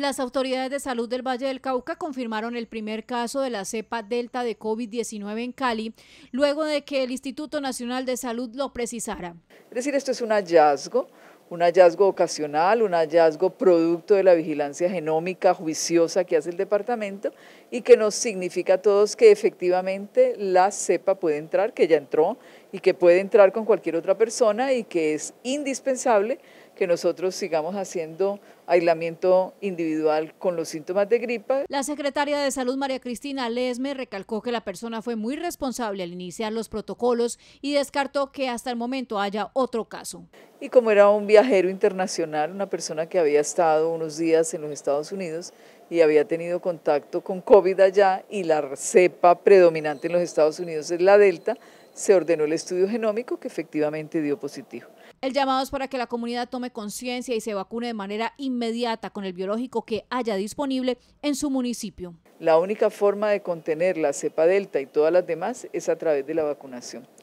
Las autoridades de salud del Valle del Cauca confirmaron el primer caso de la cepa delta de COVID-19 en Cali, luego de que el Instituto Nacional de Salud lo precisara. Es decir, esto es un hallazgo un hallazgo ocasional, un hallazgo producto de la vigilancia genómica juiciosa que hace el departamento y que nos significa a todos que efectivamente la cepa puede entrar, que ya entró y que puede entrar con cualquier otra persona y que es indispensable que nosotros sigamos haciendo aislamiento individual con los síntomas de gripa. La secretaria de Salud María Cristina Lesme recalcó que la persona fue muy responsable al iniciar los protocolos y descartó que hasta el momento haya otro caso y como era un viajero internacional, una persona que había estado unos días en los Estados Unidos y había tenido contacto con COVID allá y la cepa predominante en los Estados Unidos es la Delta, se ordenó el estudio genómico que efectivamente dio positivo. El llamado es para que la comunidad tome conciencia y se vacune de manera inmediata con el biológico que haya disponible en su municipio. La única forma de contener la cepa delta y todas las demás es a través de la vacunación.